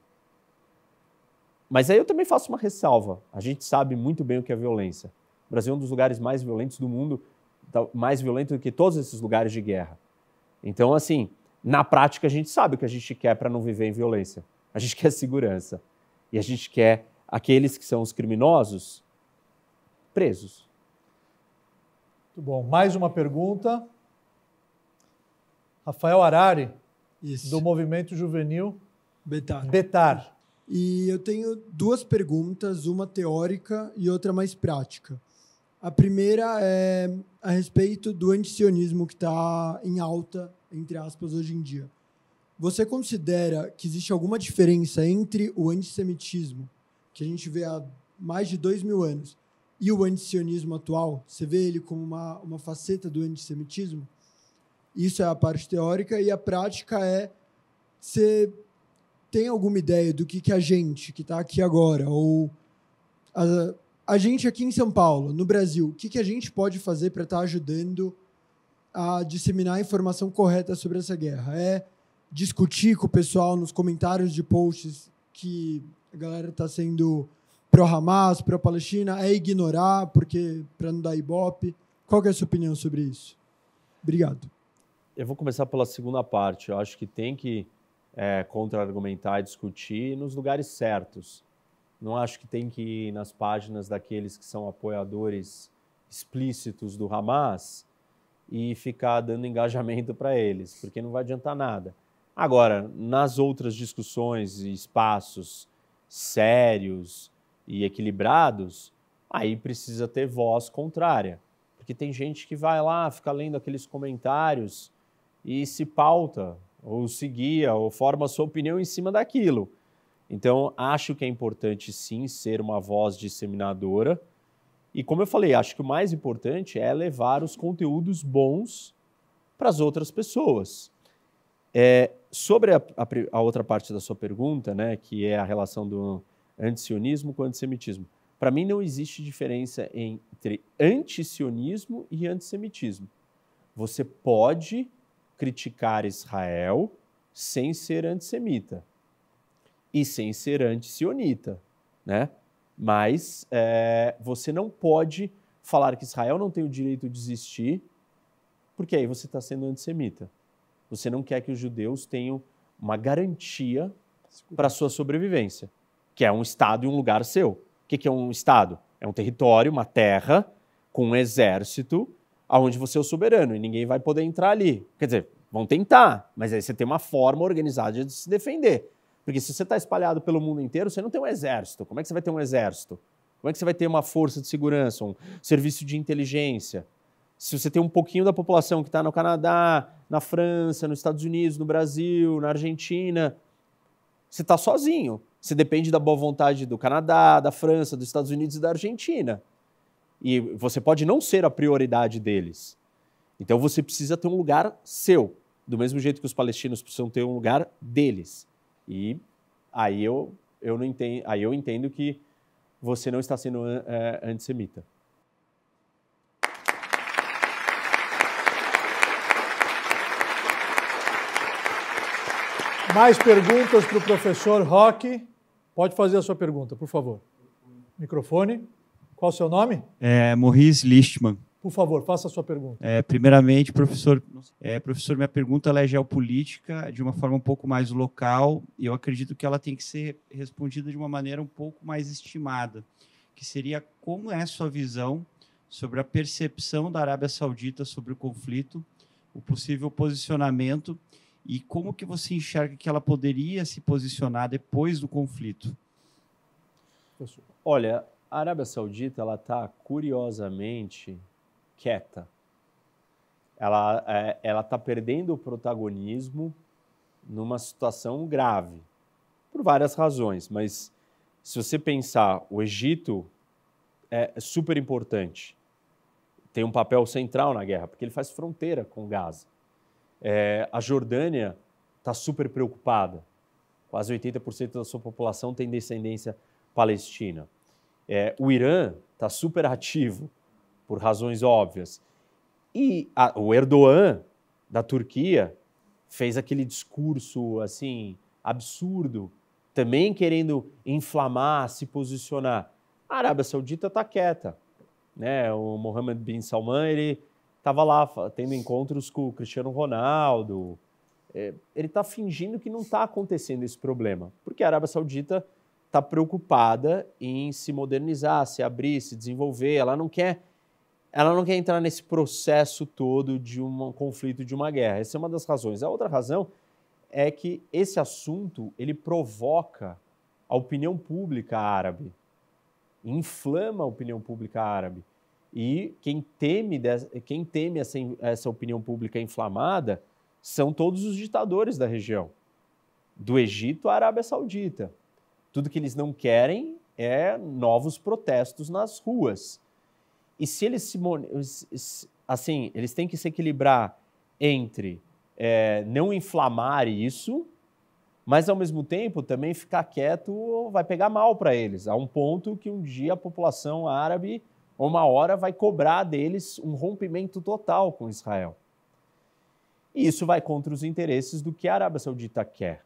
Mas aí eu também faço uma ressalva. A gente sabe muito bem o que é violência. O Brasil é um dos lugares mais violentos do mundo, tá, mais violento do que todos esses lugares de guerra. Então, assim, na prática a gente sabe o que a gente quer para não viver em violência. A gente quer segurança. E a gente quer aqueles que são os criminosos presos. Muito bom. Mais uma pergunta. Rafael Arari, Isso. do Movimento Juvenil Betar. Betar. E eu tenho duas perguntas, uma teórica e outra mais prática. A primeira é a respeito do antisionismo que está em alta, entre aspas, hoje em dia. Você considera que existe alguma diferença entre o antissemitismo, que a gente vê há mais de dois mil anos, e o antisionismo atual? Você vê ele como uma, uma faceta do antissemitismo? Isso é a parte teórica. E a prática é: você tem alguma ideia do que, que a gente que está aqui agora, ou a, a, gente aqui em São Paulo, no Brasil, o que, que a gente pode fazer para estar tá ajudando a disseminar a informação correta sobre essa guerra? É discutir com o pessoal nos comentários de posts que a galera está sendo pró-Hamas, pró-Palestina, é ignorar porque para não dar ibope? Qual é a sua opinião sobre isso? Obrigado. Eu vou começar pela segunda parte. Eu acho que tem que é, contra-argumentar e discutir nos lugares certos. Não acho que tem que ir nas páginas daqueles que são apoiadores explícitos do Hamas e ficar dando engajamento para eles, porque não vai adiantar nada. Agora, nas outras discussões e espaços sérios e equilibrados, aí precisa ter voz contrária, porque tem gente que vai lá, fica lendo aqueles comentários e se pauta ou seguia, ou forma sua opinião em cima daquilo. Então, acho que é importante sim ser uma voz disseminadora. E como eu falei, acho que o mais importante é levar os conteúdos bons para as outras pessoas. É, sobre a, a, a, outra parte da sua pergunta, né, que é a relação do antisionismo com o antissemitismo, para mim não existe diferença entre antisionismo e antissemitismo. Você pode criticar Israel sem ser antissemita e sem ser antisionita, né? Mas é, você não pode falar que Israel não tem o direito de existir, porque aí você está sendo antissemita. Você não quer que os judeus tenham uma garantia para sua sobrevivência, que é um Estado e um lugar seu. O que, que é um Estado? É um território, uma terra, com um exército aonde você é o soberano e ninguém vai poder entrar ali. Quer dizer, vão tentar, mas aí você tem uma forma organizada de se defender. Porque se você está espalhado pelo mundo inteiro, você não tem um exército. Como é que você vai ter um exército? Como é que você vai ter uma força de segurança, um serviço de inteligência? Se você tem um pouquinho da população que está no Canadá, na França, nos Estados Unidos, no Brasil, na Argentina, você está sozinho. Você depende da boa vontade do Canadá, da França, dos Estados Unidos e da Argentina e você pode não ser a prioridade deles. Então você precisa ter um lugar seu, do mesmo jeito que os palestinos precisam ter um lugar deles. E aí eu, eu não entendo, aí eu entendo que você não está sendo é, antissemita. Mais perguntas para o professor Roque? Pode fazer a sua pergunta, por favor. Microfone. Qual o seu nome? É, Morris Listman. Por favor, faça a sua pergunta. É, primeiramente, professor, é, professor, minha pergunta é geopolítica de uma forma um pouco mais local e eu acredito que ela tem que ser respondida de uma maneira um pouco mais estimada, que seria como é a sua visão sobre a percepção da Arábia Saudita sobre o conflito, o possível posicionamento e como que você enxerga que ela poderia se posicionar depois do conflito? Olha, a Arábia Saudita ela está curiosamente quieta. Ela é, ela está perdendo o protagonismo numa situação grave por várias razões, mas se você pensar, o Egito é super importante, tem um papel central na guerra porque ele faz fronteira com Gaza. É, a Jordânia está super preocupada, quase 80% da sua população tem descendência palestina. É, o Irã está super ativo, por razões óbvias. E a, o Erdogan, da Turquia, fez aquele discurso assim absurdo, também querendo inflamar, se posicionar. A Arábia Saudita está quieta. Né? O Mohammed bin Salman ele estava lá tendo encontros com o Cristiano Ronaldo. É, ele está fingindo que não está acontecendo esse problema, porque a Arábia Saudita está preocupada em se modernizar, se abrir, se desenvolver. Ela não quer, ela não quer entrar nesse processo todo de um conflito, de uma guerra. Essa é uma das razões. A outra razão é que esse assunto ele provoca a opinião pública árabe, inflama a opinião pública árabe. E quem teme, quem teme essa, essa opinião pública inflamada são todos os ditadores da região, do Egito à Arábia Saudita tudo que eles não querem é novos protestos nas ruas. E se eles se, assim, eles têm que se equilibrar entre é, não inflamar isso, mas ao mesmo tempo também ficar quieto vai pegar mal para eles. Há um ponto que um dia a população árabe, uma hora, vai cobrar deles um rompimento total com Israel. E isso vai contra os interesses do que a Arábia Saudita quer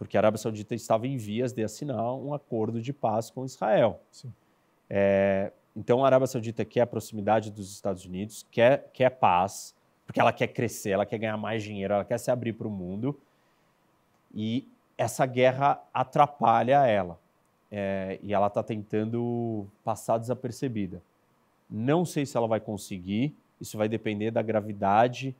porque a Arábia Saudita estava em vias de assinar um acordo de paz com Israel. É, então, a Arábia Saudita quer a proximidade dos Estados Unidos, quer, quer paz, porque ela quer crescer, ela quer ganhar mais dinheiro, ela quer se abrir para o mundo. E essa guerra atrapalha ela. É, e ela está tentando passar desapercebida. Não sei se ela vai conseguir, isso vai depender da gravidade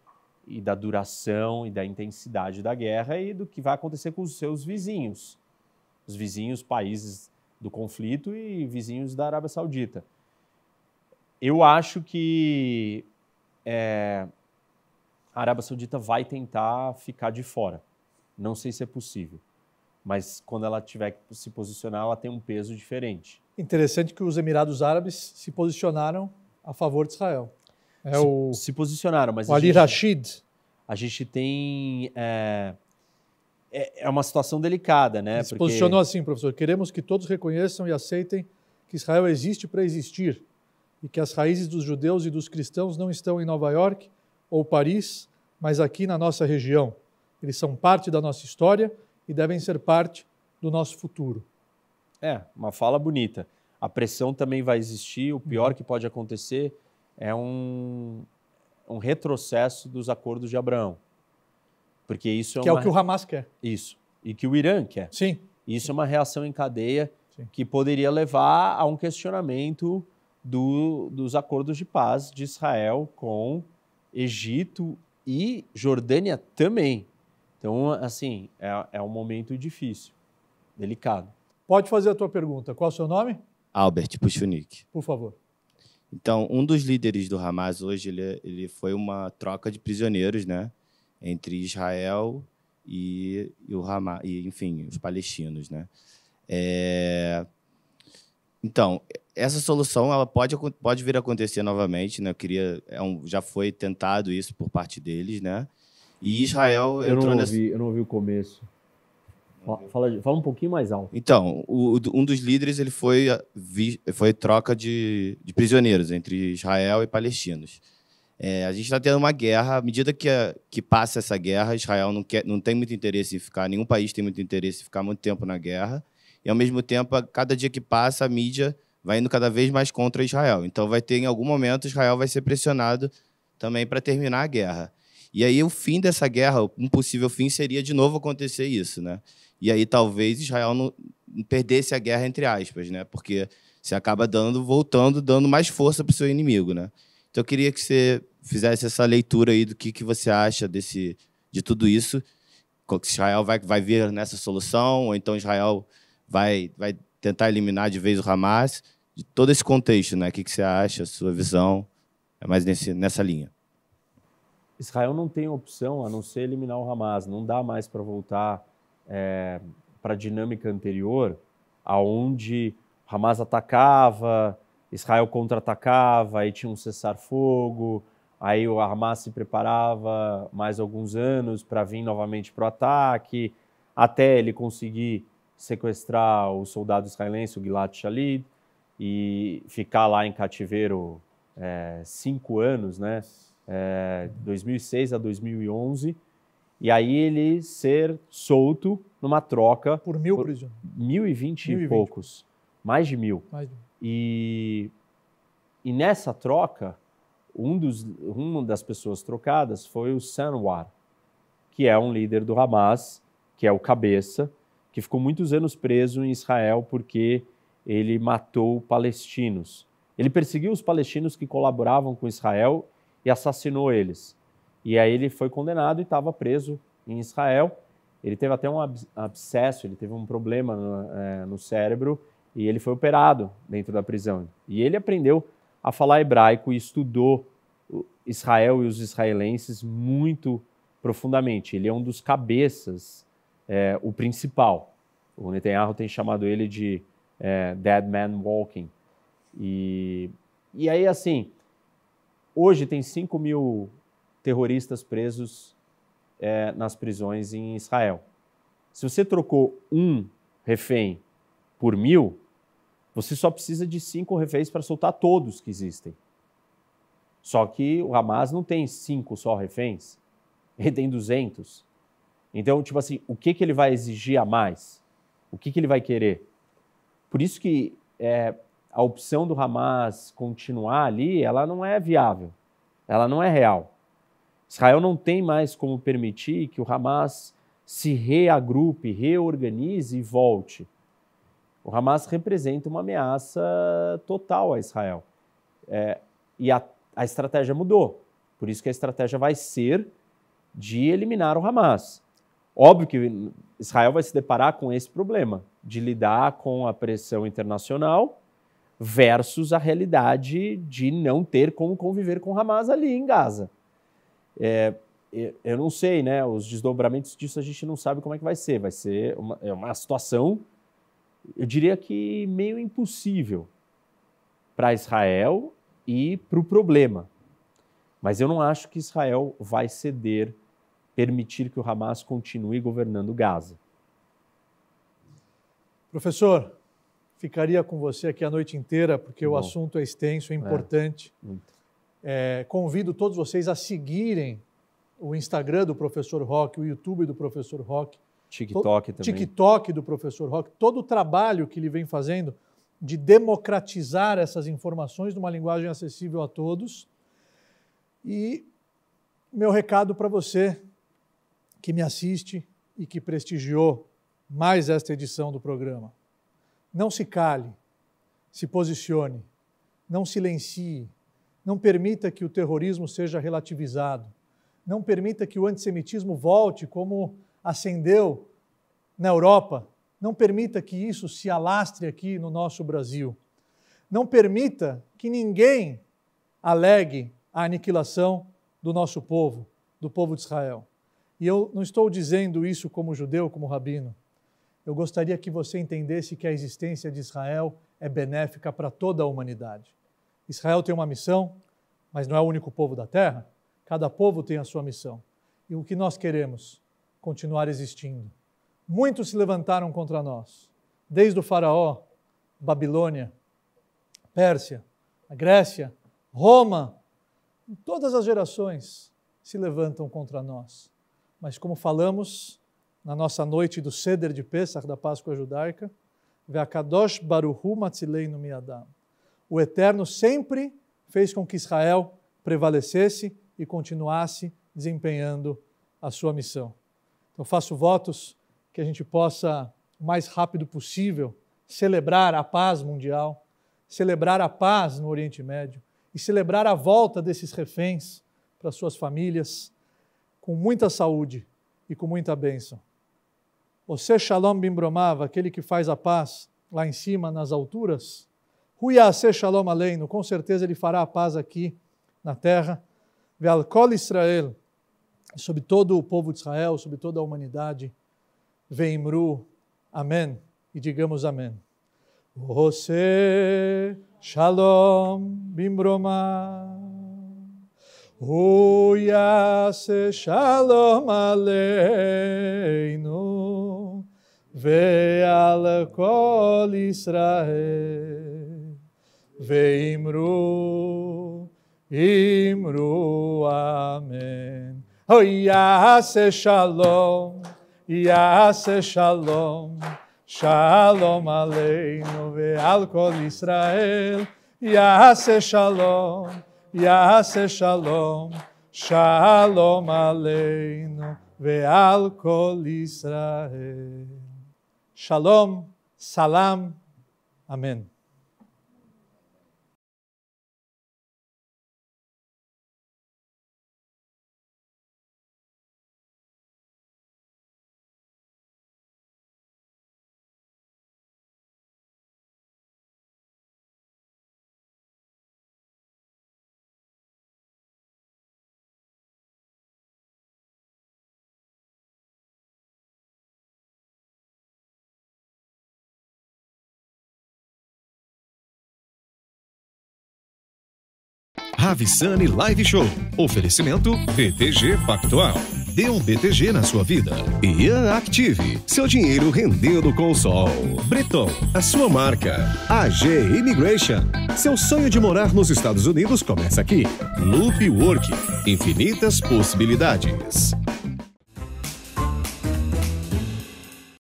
e da duração e da intensidade da guerra e do que vai acontecer com os seus vizinhos, os vizinhos países do conflito e vizinhos da Arábia Saudita. Eu acho que é, a Arábia Saudita vai tentar ficar de fora. Não sei se é possível. Mas quando ela tiver que se posicionar, ela tem um peso diferente. Interessante que os Emirados Árabes se posicionaram a favor de Israel é se, o, se posicionaram. Mas o Ali gente, Rashid? A gente tem. É, é, é uma situação delicada, né? Ele se posicionou assim, professor. Queremos que todos reconheçam e aceitem que Israel existe para existir e que as raízes dos judeus e dos cristãos não estão em Nova York ou Paris, mas aqui na nossa região. Eles são parte da nossa história e devem ser parte do nosso futuro. É, uma fala bonita. A pressão também vai existir, o pior uhum. que pode acontecer é um, um retrocesso dos acordos de Abraão. Porque isso é que uma... é o que o Hamas quer. Isso. E que o Irã quer. Sim. Isso é uma reação em cadeia Sim. que poderia levar a um questionamento do, dos acordos de paz de Israel com Egito e Jordânia também. Então, assim, é, é um momento difícil, delicado. Pode fazer a tua pergunta. Qual é o seu nome? Albert Puchunik. Por favor. Então, um dos líderes do Hamas hoje, ele, ele foi uma troca de prisioneiros, né? Entre Israel e, e o Hamas, e, enfim, os palestinos, né? É... Então, essa solução ela pode, pode vir a acontecer novamente, né? Eu queria, é um, já foi tentado isso por parte deles, né? E Israel eu entrou não ouvi, nessa... Eu não ouvi o começo. Fala, fala um pouquinho mais alto. Então, o, um dos líderes ele foi, ah, foi troca de, de prisioneiros entre Israel e palestinos. É, a gente está tendo uma guerra. À medida que, que passa essa guerra, Israel não, quer, não tem muito interesse em ficar, nenhum país tem muito interesse em ficar muito tempo na guerra. E, ao mesmo tempo, a cada dia que passa, a mídia vai indo cada vez mais contra Israel. Então, vai ter, em algum momento, Israel vai ser pressionado também para terminar a guerra. E aí, o fim dessa guerra, um possível fim, seria de novo acontecer isso, né? E aí talvez Israel não perdesse a guerra, entre aspas, né? Porque você acaba dando, voltando, dando mais força para o seu inimigo, né? Então eu queria que você fizesse essa leitura aí do que, que você acha desse, de tudo isso, que Israel vai, vai vir nessa solução, ou então Israel vai, vai tentar eliminar de vez o Hamas, de todo esse contexto, né? O que, que você acha, sua visão, é mais nesse, nessa linha. Israel não tem opção a não ser eliminar o Hamas, não dá mais para voltar é, para a dinâmica anterior, aonde Hamas atacava, Israel contra-atacava, aí tinha um cessar-fogo, aí o Hamas se preparava mais alguns anos para vir novamente para o ataque, até ele conseguir sequestrar o soldado israelense, o Gilad Shalit, e ficar lá em cativeiro é, cinco anos, né? É, 2006 a 2011, e aí ele ser solto numa troca. Por mil por prisioneiros. Mil e vinte e poucos. Mais de mil. Mais de mil. E, e nessa troca, um dos, uma das pessoas trocadas foi o Sanwar, que é um líder do Hamas, que é o cabeça, que ficou muitos anos preso em Israel porque ele matou palestinos. Ele perseguiu os palestinos que colaboravam com Israel e assassinou eles. E aí ele foi condenado e estava preso em Israel. Ele teve até um abscesso, ele teve um problema no, é, no cérebro e ele foi operado dentro da prisão. E ele aprendeu a falar hebraico e estudou Israel e os israelenses muito profundamente. Ele é um dos cabeças, é, o principal. O Netanyahu tem chamado ele de é, Dead Man Walking. E, e aí, assim, hoje tem 5 mil terroristas presos é, nas prisões em Israel. Se você trocou um refém por mil, você só precisa de cinco reféns para soltar todos que existem. Só que o Hamas não tem cinco só reféns, ele tem 200. Então, tipo assim, o que, que ele vai exigir a mais? O que, que ele vai querer? Por isso que é, a opção do Hamas continuar ali, ela não é viável, ela não é real. Israel não tem mais como permitir que o Hamas se reagrupe, reorganize e volte. O Hamas representa uma ameaça total a Israel. É, e a, a estratégia mudou. Por isso que a estratégia vai ser de eliminar o Hamas. Óbvio que Israel vai se deparar com esse problema de lidar com a pressão internacional versus a realidade de não ter como conviver com o Hamas ali em Gaza. É, eu não sei, né? Os desdobramentos disso a gente não sabe como é que vai ser. Vai ser uma, é uma situação, eu diria que meio impossível para Israel e para o problema. Mas eu não acho que Israel vai ceder, permitir que o Hamas continue governando Gaza. Professor, ficaria com você aqui a noite inteira, porque Bom, o assunto é extenso, é, é importante. É, muito. É, convido todos vocês a seguirem o Instagram do Professor Rock, o YouTube do Professor Rock, TikTok também. TikTok do Professor Rock, todo o trabalho que ele vem fazendo de democratizar essas informações numa linguagem acessível a todos. E meu recado para você que me assiste e que prestigiou mais esta edição do programa. Não se cale, se posicione, não silencie, não permita que o terrorismo seja relativizado. Não permita que o antissemitismo volte como acendeu na Europa. Não permita que isso se alastre aqui no nosso Brasil. Não permita que ninguém alegue a aniquilação do nosso povo, do povo de Israel. E eu não estou dizendo isso como judeu, como rabino. Eu gostaria que você entendesse que a existência de Israel é benéfica para toda a humanidade. Israel tem uma missão, mas não é o único povo da terra. Cada povo tem a sua missão. E o que nós queremos? Continuar existindo. Muitos se levantaram contra nós, desde o Faraó, Babilônia, Pérsia, a Grécia, Roma, todas as gerações se levantam contra nós. Mas como falamos na nossa noite do Seder de Pesach, da Páscoa Judaica, Ve'akadosh Baruhu Matzileinu Miadam o Eterno sempre fez com que Israel prevalecesse e continuasse desempenhando a sua missão. Então, faço votos que a gente possa, o mais rápido possível, celebrar a paz mundial, celebrar a paz no Oriente Médio e celebrar a volta desses reféns para suas famílias com muita saúde e com muita bênção. Você, Shalom Bimbromava, aquele que faz a paz lá em cima, nas alturas, Huyase Shalom Aleinu, com certeza ele fará a paz aqui na terra. Ve'alkol Israel, sobre todo o povo de Israel, sobre toda a humanidade. Ve'imru, amém. E digamos amém. Você, Shalom Bimbroma. Huyaase Shalom Aleinu. Ve'alkol Israel. ואמרו, אמרו אמן. אוי, יעשה שלום, יעשה שלום, שלום עלינו ועל כל ישראל. יעשה שלום, יעשה שלום, שלום עלינו ועל כל ישראל. שלום, סלאם, אמן. Sunny Live Show. Oferecimento BTG Pactual. Dê um BTG na sua vida. E Active, seu dinheiro rendendo com o sol. Breton, a sua marca. AG Immigration, seu sonho de morar nos Estados Unidos começa aqui. Loop Work, infinitas possibilidades.